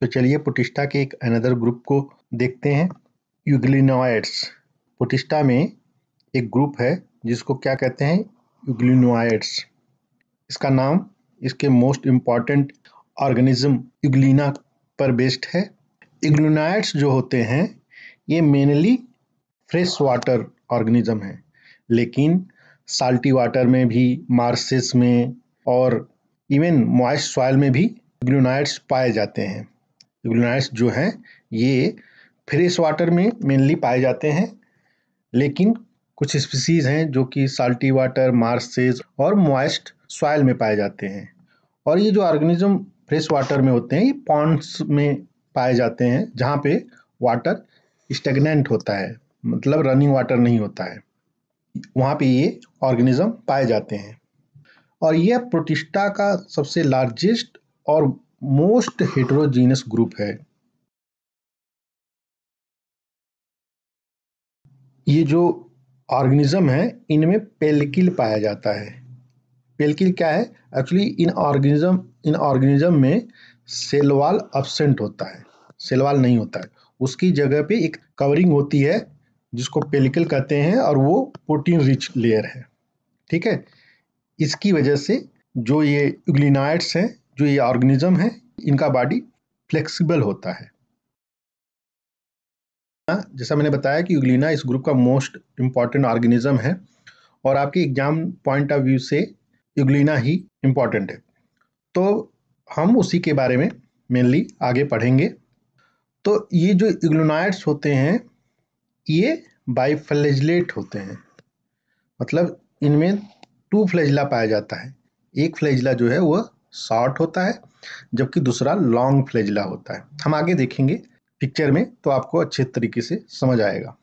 तो चलिए पोटिस्टा के एक अनदर ग्रुप को देखते हैं यूग्लिनोइड्स पोटिस्टा में एक ग्रुप है जिसको क्या कहते हैं यूग्लिनोइड्स इसका नाम इसके मोस्ट इम्पॉर्टेंट ऑर्गेनिज्म यूग्लिना पर बेस्ड है यूग्लिनाइड्स जो होते हैं ये मेनली फ्रेश वाटर ऑर्गेनिज्म है लेकिन साल्टी वाटर में भी मार्सेस में और इवन मॉइस्ट सॉयल में भी ग्लूनाइड्स पाए जाते हैं यूलनाइट्स जो हैं ये फ्रेश वाटर में मेनली पाए जाते हैं लेकिन कुछ स्पीसीज़ हैं जो कि साल्टी वाटर मार्सेज और मॉइस्ट सॉयल में पाए जाते हैं और ये जो ऑर्गेनिज्म फ्रेश वाटर में होते हैं ये पॉन्ड्स में पाए जाते हैं जहाँ पे वाटर स्टेगनेंट होता है मतलब रनिंग वाटर नहीं होता है वहाँ पे ये ऑर्गेनिज्म पाए जाते हैं और यह प्रोटिस्टा का सबसे लार्जेस्ट और मोस्ट हेटरोजीनस ग्रुप है ये जो ऑर्गेनिज्म है इनमें पेलकिल पाया जाता है पेलकिल क्या है एक्चुअली इन ऑर्गेनिज्म इन ऑर्गेनिज्म में सेलवाल अब्सेंट होता है सेलवाल नहीं होता है उसकी जगह पे एक कवरिंग होती है जिसको पेलिकल कहते हैं और वो प्रोटीन रिच लेयर है ठीक है इसकी वजह से जो ये यूग्लिनाइट्स हैं जो ये ऑर्गेनिज्म है इनका बॉडी फ्लेक्सिबल होता है जैसा मैंने बताया कि यूग्लिना इस ग्रुप का मोस्ट इम्पॉर्टेंट ऑर्गेनिज्म है और आपके एग्जाम पॉइंट ऑफ व्यू से यूग्लिना ही इम्पॉर्टेंट है तो हम उसी के बारे में मेनली आगे पढ़ेंगे तो ये जो इग्लोनाइट्स होते हैं ये बाइफ्लेजलेट होते हैं मतलब इनमें टू फ्लेजला पाया जाता है एक फ्लेजला जो है वह शॉर्ट होता है जबकि दूसरा लॉन्ग फ्लेजिला होता है हम आगे देखेंगे पिक्चर में तो आपको अच्छे तरीके से समझ आएगा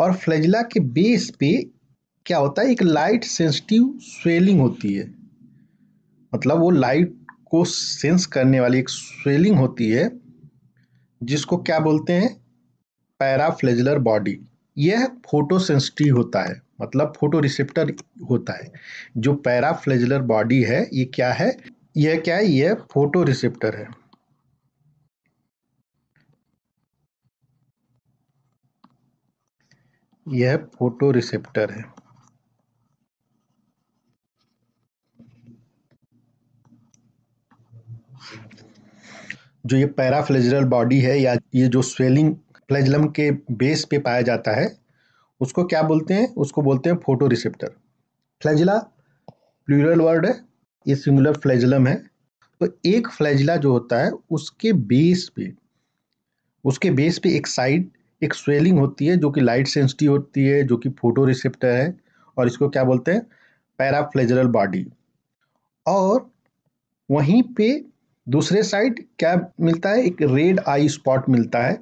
और फ्लेजिला के बेस पे क्या होता है एक लाइट सेंसिटिव स्वेलिंग होती है मतलब वो लाइट को सेंस करने वाली एक स्वेलिंग होती है जिसको क्या बोलते हैं पैराफ्लेजुलर बॉडी यह फोटोसेंसिटिव होता है मतलब फोटो रिसेप्टर होता है जो पैराफ्लेजलर बॉडी है ये क्या है यह क्या है यह फोटो रिसेप्टर है यह फोटो रिसेप्टर है जो ये पैराफ्लेजरल बॉडी है या ये जो स्वेलिंग फ्लैजलम के बेस पे पाया जाता है उसको क्या बोलते हैं उसको बोलते हैं photoreceptor flagella plural word है ये सिंगुलर फ्लैजलम है तो एक फ्लैजिला जो होता है उसके बेस पे उसके बेस पे एक साइड एक स्वेलिंग होती है जो कि लाइट सेंसिटिव होती है जो कि फोटो रिसेप्टर है और इसको क्या बोलते हैं पैराफ्लेजरल बॉडी और वहीं पे दूसरे साइड क्या मिलता है एक रेड आई स्पॉट मिलता है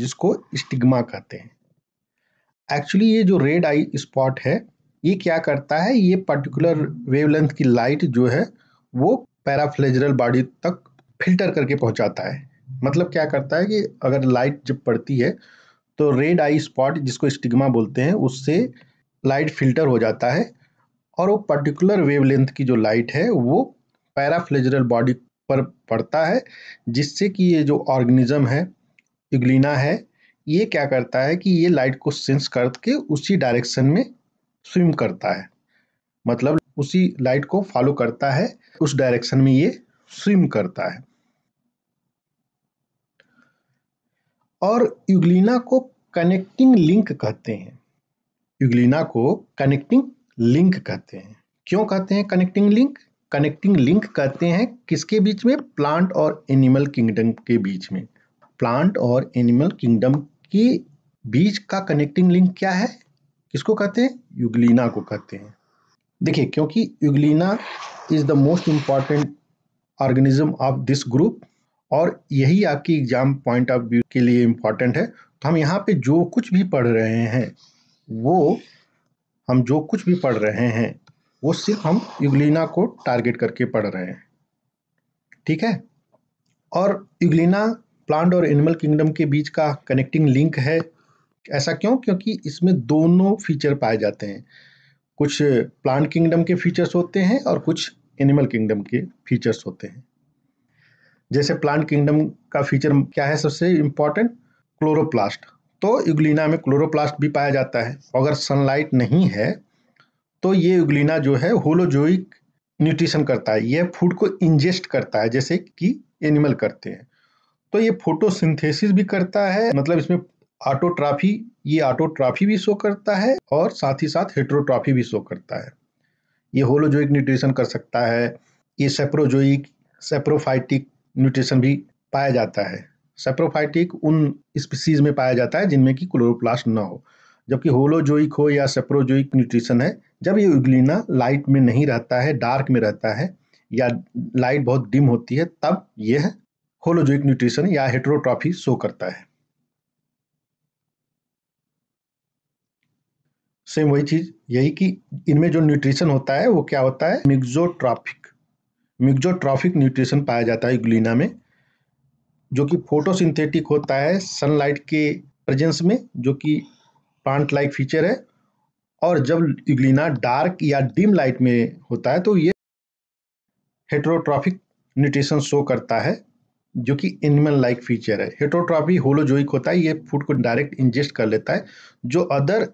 जिसको स्टिग्मा कहते हैं एक्चुअली ये जो रेड आई स्पॉट है ये क्या करता है ये पर्टिकुलर वेवलेंथ की लाइट जो है वो पैराफ्लेजरल बॉडी तक फिल्टर करके पहुंचाता है मतलब क्या करता है कि अगर लाइट जब पड़ती है तो रेड आई स्पॉट जिसको स्टिग्मा बोलते हैं उससे लाइट फिल्टर हो जाता है और वो पर्टिकुलर वेवलेंथ की जो लाइट है वो पैराफ्लेजरल बॉडी पर पड़ता है जिससे कि ये जो ऑर्गेनिज्म है यूग्लिना है ये क्या करता है कि ये लाइट को सेंस करके उसी डायरेक्शन में स्विम करता है मतलब उसी लाइट को फॉलो करता है उस डायरेक्शन में ये स्विम करता है और युगलीना को कनेक्टिंग लिंक कहते हैं युगलीना को कनेक्टिंग लिंक कहते हैं क्यों कहते हैं कनेक्टिंग लिंक कनेक्टिंग लिंक कहते हैं किसके बीच में प्लांट और एनिमल किंगडम के बीच में प्लांट और एनिमल किंगडम के बीच का कनेक्टिंग लिंक क्या है किसको कहते हैं युगलीना को कहते हैं देखिए क्योंकि euglena is the most important organism of this group और यही आपकी एग्जाम पॉइंट ऑफ व्यू के लिए इम्पॉर्टेंट है तो हम यहाँ पे जो कुछ भी पढ़ रहे हैं वो हम जो कुछ भी पढ़ रहे हैं वो सिर्फ हम युगलिना को टारगेट करके पढ़ रहे हैं ठीक है और युगलिना प्लांट और एनिमल किंगडम के बीच का कनेक्टिंग लिंक है ऐसा क्यों क्योंकि इसमें दोनों फीचर पाए जाते हैं कुछ प्लांट किंगडम के फीचर्स होते हैं और कुछ एनिमल किंगडम के फीचर्स होते हैं जैसे प्लांट किंगडम का फीचर क्या है सबसे इम्पॉर्टेंट क्लोरोप्लास्ट तो युगलिना में क्लोरोप्लास्ट भी पाया जाता है अगर सनलाइट नहीं है तो ये युगलिना जो है होलोजोइक न्यूट्रिशन करता है यह फूड को इंजेस्ट करता है जैसे कि एनिमल करते हैं तो ये फोटोसिंथेसिस भी करता है मतलब इसमें ऑटोट्राफी ये ऑटोट्राफी भी शो करता है और साथ ही साथ हेट्रोट्राफी भी शो करता है ये होलोजोइक न्यूट्रिशन कर सकता है ये सेप्रोजोइक सेप्रोफाइटिक न्यूट्रिशन भी पाया जाता है सेप्रोफाइटिक उन स्पीसीज में पाया जाता है जिनमें कि क्लोरोप्लास्ट ना हो जबकि होलोजोइक हो या सेप्रोजोइक न्यूट्रिशन है जब ये उगलिना लाइट में नहीं रहता है डार्क में रहता है या लाइट बहुत डिम होती है तब यह होलोजोइक न्यूट्रिशन या हेट्रोट्रॉफी शो करता है सेम वही चीज यही कि इनमें जो न्यूट्रिशन होता है वो क्या होता है मिग्जोट्रॉफिक मिग्जोट्रॉफिक न्यूट्रिशन पाया जाता है यूग्लिना में जो कि फोटोसिंथेटिक होता है सनलाइट के प्रेजेंस में जो कि प्लांट लाइक फीचर है और जब यूग्लिना डार्क या डिम लाइट में होता है तो ये हेट्रोट्रॉफिक न्यूट्रिशन शो करता है जो कि एनिमल लाइक फीचर है हेट्रोट्रॉफी होलोजोइक होता है ये फूड को डायरेक्ट इंजेस्ट कर लेता है जो अदर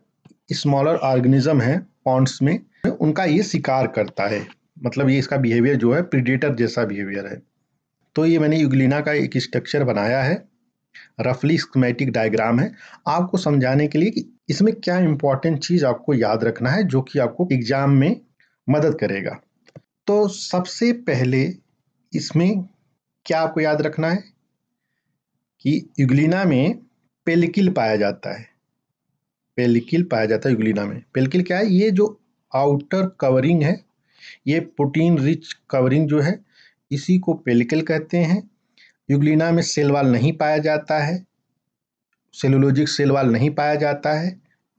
स्मॉलर ऑर्गेनिज्म है पॉन्ट्स में उनका ये शिकार करता है मतलब ये इसका बिहेवियर जो है प्रीडेटर जैसा बिहेवियर है तो ये मैंने युगलिना का एक स्ट्रक्चर बनाया है रफली स्कमेटिक डायग्राम है आपको समझाने के लिए कि इसमें क्या इंपॉर्टेंट चीज़ आपको याद रखना है जो कि आपको एग्ज़ाम में मदद करेगा तो सबसे पहले इसमें क्या आपको याद रखना है कि युगलिना में पेलिकिल पाया जाता है पेलिकिल पाया जाता है युगलिना में पेलिकिल क्या है ये जो आउटर कवरिंग है ये प्रोटीन रिच कवरिंग जो है इसी को पेलिकल कहते हैं युगलिना में सेल वाल नहीं पाया जाता है सेलुलोजिक सेल वाल नहीं पाया जाता है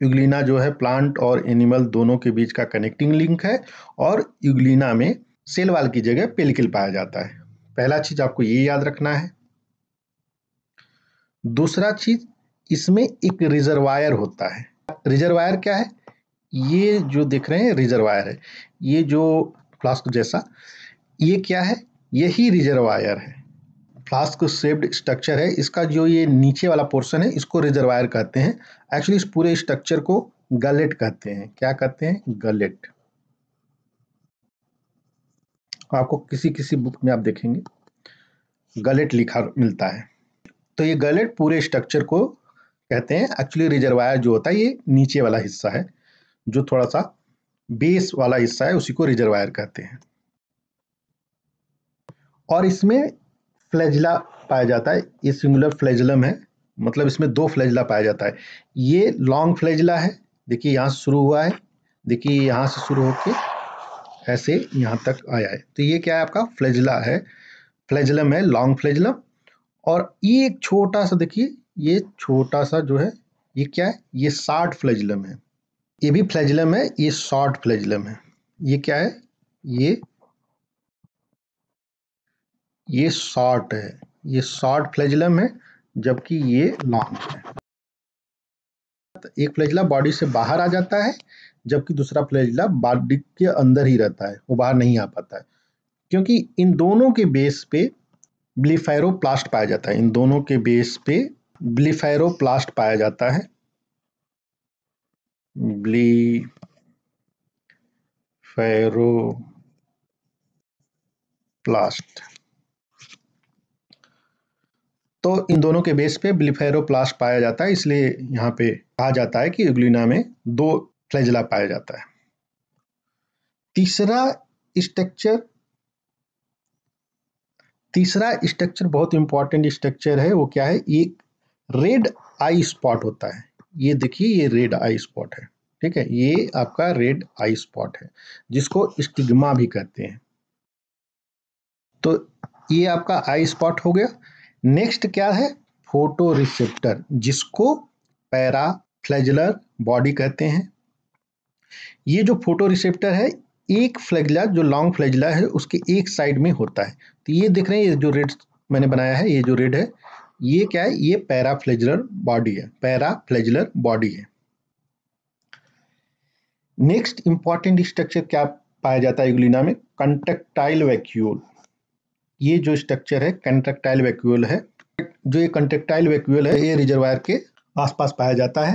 युगलिना जो है प्लांट और एनिमल दोनों के बीच का कनेक्टिंग लिंक है और युगलिना में सेल वाल की जगह पेलिकल पाया जाता है पहला चीज आपको ये याद रखना है दूसरा चीज इसमें एक रिजर्वायर होता है रिजर्वायर क्या है ये जो देख रहे हैं रिजर्वायर है ये जो फ्लास्क जैसा ये क्या है यही रिजर्वायर है फ्लास्क सेप्ड स्ट्रक्चर है इसका जो ये नीचे वाला पोर्शन है इसको रिजर्वायर कहते हैं एक्चुअली इस पूरे स्ट्रक्चर को गलेट कहते हैं क्या कहते हैं गलेट आपको किसी किसी बुक में आप देखेंगे गलेट लिखा मिलता है तो ये गलेट पूरे स्ट्रक्चर को कहते हैं एक्चुअली रिजर्वायर जो होता है ये नीचे वाला हिस्सा है जो थोड़ा सा बेस वाला हिस्सा है उसी को रिजर्वायर कहते हैं और इसमें फ्लैजला पाया जाता है ये सिंगुलर फ्लैजलम है मतलब इसमें दो फ्लैजला पाया जाता है ये लॉन्ग फ्लेजिला है देखिए यहाँ से शुरू हुआ है देखिए यहाँ से शुरू होके ऐसे यहाँ तक आया है तो ये क्या है आपका फ्लैजला है फ्लैजलम है लॉन्ग फ्लैजलम और ये एक छोटा सा देखिए ये छोटा सा जो है ये क्या है ये शॉर्ट फ्लैजलम है ये भी फ्लैजलम है ये शॉर्ट फ्लैजलम है ये क्या है ये ये शॉर्ट है ये शॉर्ट फ्लेजलम है जबकि ये लॉन्ग है एक फ्लेजला बॉडी से बाहर आ जाता है जबकि दूसरा फ्लैजिला बॉडी के अंदर ही रहता है वो बाहर नहीं आ पाता है क्योंकि इन दोनों के बेस पे प्लास्ट पाया जाता है इन दोनों के बेस पे प्लास्ट पाया जाता है ब्ली प्लास्ट तो इन दोनों के बेस पे ब्लिफेरोप्लास्ट पाया जाता है इसलिए यहाँ पे कहा जाता है कि यूग्लिना में दो फ्लैजला पाया जाता है तीसरा स्ट्रक्चर तीसरा स्ट्रक्चर बहुत इंपॉर्टेंट स्ट्रक्चर है वो क्या है एक रेड आई स्पॉट होता है ये देखिए ये रेड आई स्पॉट है ठीक है ये आपका रेड आई स्पॉट है जिसको स्टिग्मा भी कहते हैं तो ये आपका आई स्पॉट हो गया नेक्स्ट क्या है फोटो रिसेप्टर जिसको फ्लैजलर बॉडी कहते हैं ये जो फोटो रिसेप्टर है एक फ्लैगला जो लॉन्ग फ्लैगला है उसके एक साइड में होता है तो ये देख रहे हैं ये जो रेड मैंने बनाया है ये जो रेड है ये क्या है ये पैरा फ्लैजलर बॉडी है पैरा फ्लैजलर बॉडी है नेक्स्ट इंपॉर्टेंट स्ट्रक्चर क्या पाया जाता है यूलिना में कंटेक्टाइल वैक्यूल ये जो स्ट्रक्चर है कंट्रेक्टाइल वैक्यूल है जो ये कंट्रेक्टाइल वैक्यूल है ये रिजर्वायर के आसपास पाया जाता है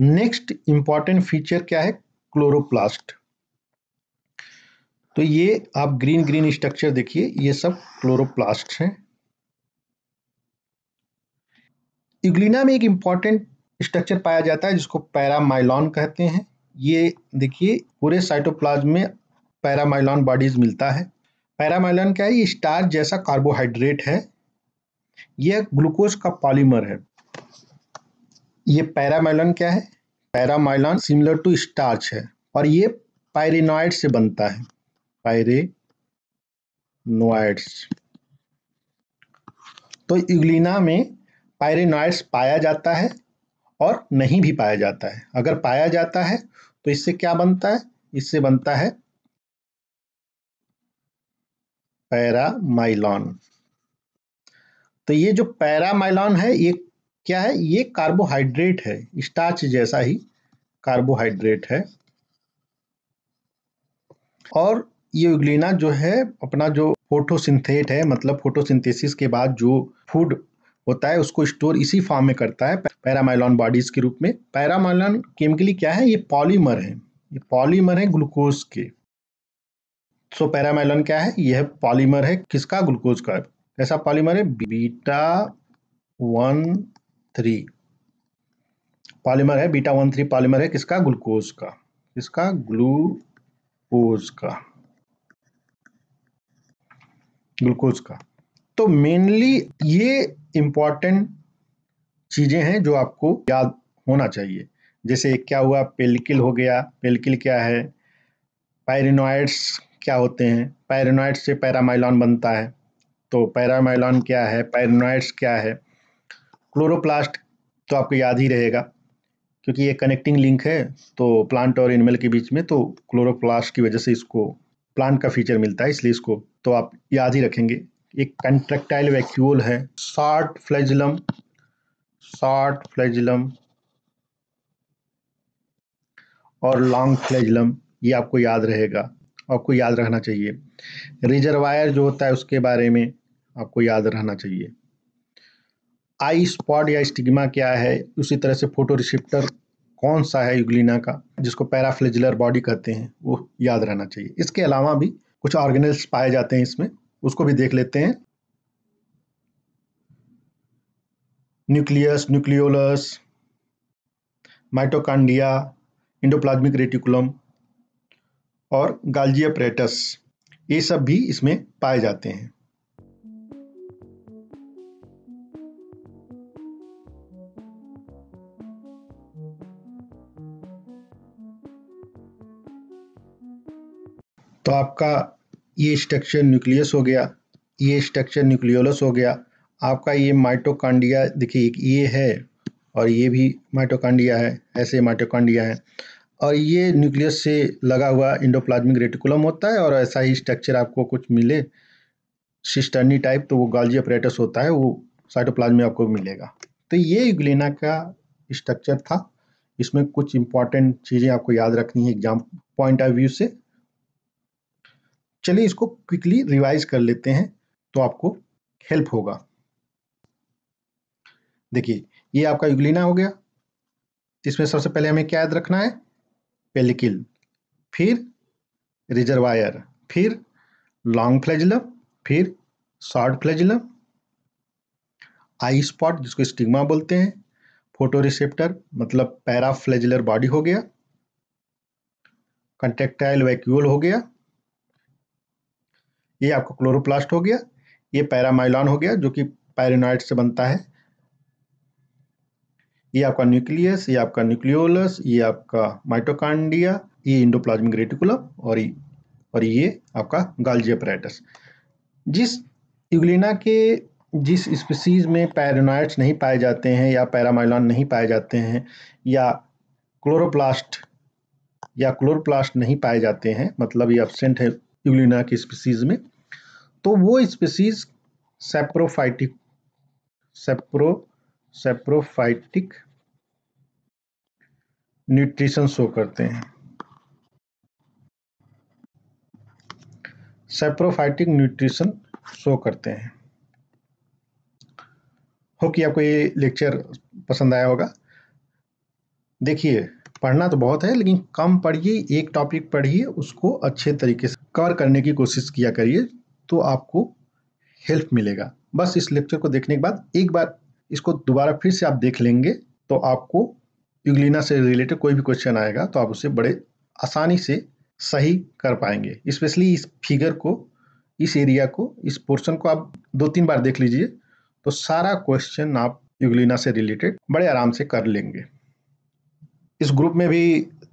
नेक्स्ट इंपॉर्टेंट फीचर क्या है क्लोरोप्लास्ट तो ये आप ग्रीन ग्रीन स्ट्रक्चर देखिए ये सब क्लोरोप्लास्ट हैं इग्लिना में एक इम्पॉर्टेंट स्ट्रक्चर पाया जाता है जिसको पैरामाइलॉन कहते हैं ये देखिए पूरे साइटोप्लाज्म में पैरामाइलॉन बॉडीज मिलता है पैरामाइलॉन क्या है ये स्टार जैसा कार्बोहाइड्रेट है यह ग्लूकोज का पॉलीमर है यह पैरामाइलॉन क्या है पैरामाइलॉन सिमिलर टू स्टार्च है और यह पायरेनॉइड से बनता है पायरेनॉइड्स तो यूग्लिना में पायरेनॉइड्स पाया जाता है और नहीं भी पाया जाता है अगर पाया जाता है तो इससे क्या बनता है इससे बनता है पैरामाइलॉन तो ये जो पैरामाइलॉन है ये क्या है ये कार्बोहाइड्रेट है स्टार्च जैसा ही कार्बोहाइड्रेट है और ये युगलिना जो है अपना जो फोटोसिंथेट है मतलब फोटोसिंथेसिस के बाद जो फूड होता है उसको स्टोर इसी फॉर्म में करता है पैरामाइलॉन बॉडीज के रूप में पैरामाइलॉन केमिकली क्या है ये पॉलीमर है ये पॉलीमर है ग्लूकोज के सो पैरामाइलन क्या है यह पॉलीमर है किसका ग्लूकोज का कैसा पॉलीमर है बीटा वन थ्री पॉलीमर है बीटा वन थ्री पॉलीमर है किसका ग्लूकोज का किसका ग्लूकोज का ग्लूकोज का तो मेनली ये इंपॉर्टेंट चीजें हैं जो आपको याद होना चाहिए जैसे क्या हुआ पेलकिल हो गया पेलकिल क्या है पायरिनॉइड्स क्या होते हैं पैरानॉइड्स से पैरामाइलॉन बनता है तो पैरामाइलॉन क्या है पैरानॉइड्स क्या है क्लोरोप्लास्ट तो आपको याद ही रहेगा क्योंकि ये कनेक्टिंग लिंक है तो प्लांट और एनिमल के बीच में तो क्लोरोप्लास्ट की वजह से इसको प्लांट का फीचर मिलता है इसलिए इसको तो आप याद ही रखेंगे एक कंट्रेक्टाइल वैक्यूल है शॉर्ट फ्लैजलम शॉर्ट फ्लैजलम और लॉन्ग फ्लैजलम ये आपको याद रहेगा आपको याद रखना चाहिए रिजर्वायर जो होता है उसके बारे में आपको याद रहना चाहिए आई स्पॉट या स्टिग्मा क्या है उसी तरह से फोटो रिसिप्टर कौन सा है यूग्लिना का जिसको पैराफ्लेजुलर बॉडी कहते हैं वो याद रहना चाहिए इसके अलावा भी कुछ ऑर्गेनल्स पाए जाते हैं इसमें उसको भी देख लेते हैं nucleus nucleolus mitochondria endoplasmic reticulum और गालजिया ये सब भी इसमें पाए जाते हैं तो आपका ये स्ट्रक्चर न्यूक्लियस हो गया ये स्ट्रक्चर न्यूक्लियोलस हो गया आपका ये माइटोकांडिया देखिए ये है और ये भी माइटोकांडिया है ऐसे माइटोकांडिया है और ये न्यूक्लियस से लगा हुआ इंडोप्लाज्मिक रेटिकुलम होता है और ऐसा ही स्ट्रक्चर आपको कुछ मिले सिस्टर्नी टाइप तो वो गॉल्जी अपरेटस होता है वो साइटोप्लाज्म में आपको मिलेगा तो ये यूगलिना का स्ट्रक्चर था इसमें कुछ इंपॉर्टेंट चीज़ें आपको याद रखनी है एग्जाम पॉइंट ऑफ व्यू से चलिए इसको क्विकली रिवाइज कर लेते हैं तो आपको हेल्प होगा देखिए ये आपका यूग्लिना हो गया इसमें सबसे पहले हमें क्या याद रखना है पेलिकिल फिर रिजर्वायर फिर लॉन्ग फ्लैजिलम फिर शॉर्ट फ्लैजिलम आई स्पॉट जिसको स्टिग्मा बोलते हैं फोटोरिसेप्टर मतलब पैराफ्लैजिलर बॉडी हो गया कंटेक्टाइल वैक्यूल हो गया ये आपका क्लोरोप्लास्ट हो गया ये पैरामाइलॉन हो गया जो कि पैरिनॉइड से बनता है ये आपका न्यूक्लियस ये आपका न्यूक्लियोलस ये आपका माइटोकांडिया ये इंडोप्लाज्मिक रेटिकुलम और ये और ये आपका गालजियपराइटस अपराइटस जिस यूगलिना के जिस स्पीसीज में पैरोनाइट्स नहीं पाए जाते हैं या पैरामाइलॉन नहीं पाए जाते हैं या क्लोरोप्लास्ट या क्लोरोप्लास्ट नहीं पाए जाते हैं मतलब ये एबसेंट है यूगलिना की स्पीसीज में तो वो species saprophytic sapro saprophytic nutrition show करते हैं सेप्रोफाइटिक न्यूट्रिशन शो करते हैं हो कि आपको ये लेक्चर पसंद आया होगा देखिए पढ़ना तो बहुत है लेकिन कम पढ़िए एक टॉपिक पढ़िए उसको अच्छे तरीके से कवर करने की कोशिश किया करिए तो आपको हेल्प मिलेगा बस इस लेक्चर को देखने के बाद एक बार इसको दोबारा फिर से आप देख लेंगे तो आपको युगलिना से रिलेटेड कोई भी क्वेश्चन आएगा तो आप उसे बड़े आसानी से सही कर पाएंगे स्पेशली इस फिगर को इस एरिया को इस पोर्शन को आप दो तीन बार देख लीजिए तो सारा क्वेश्चन आप युगलिना से रिलेटेड बड़े आराम से कर लेंगे इस ग्रुप में भी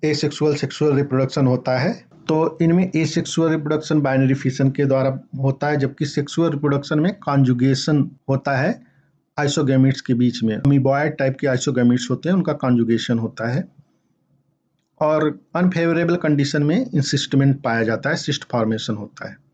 ए सेक्सुअल सेक्सुअल रिप्रोडक्शन होता है तो इनमें asexual reproduction binary fission के द्वारा होता है जबकि सेक्सुअल रिप्रोडक्शन में कॉन्जुगेशन होता है आइसोगेमिट्स के बीच में अमीबॉयड टाइप के आइसोगेमिट्स होते हैं उनका कॉन्जुगेशन होता है और अनफेवरेबल कंडीशन में इंसिस्टमेंट पाया जाता है सिस्ट फॉर्मेशन होता है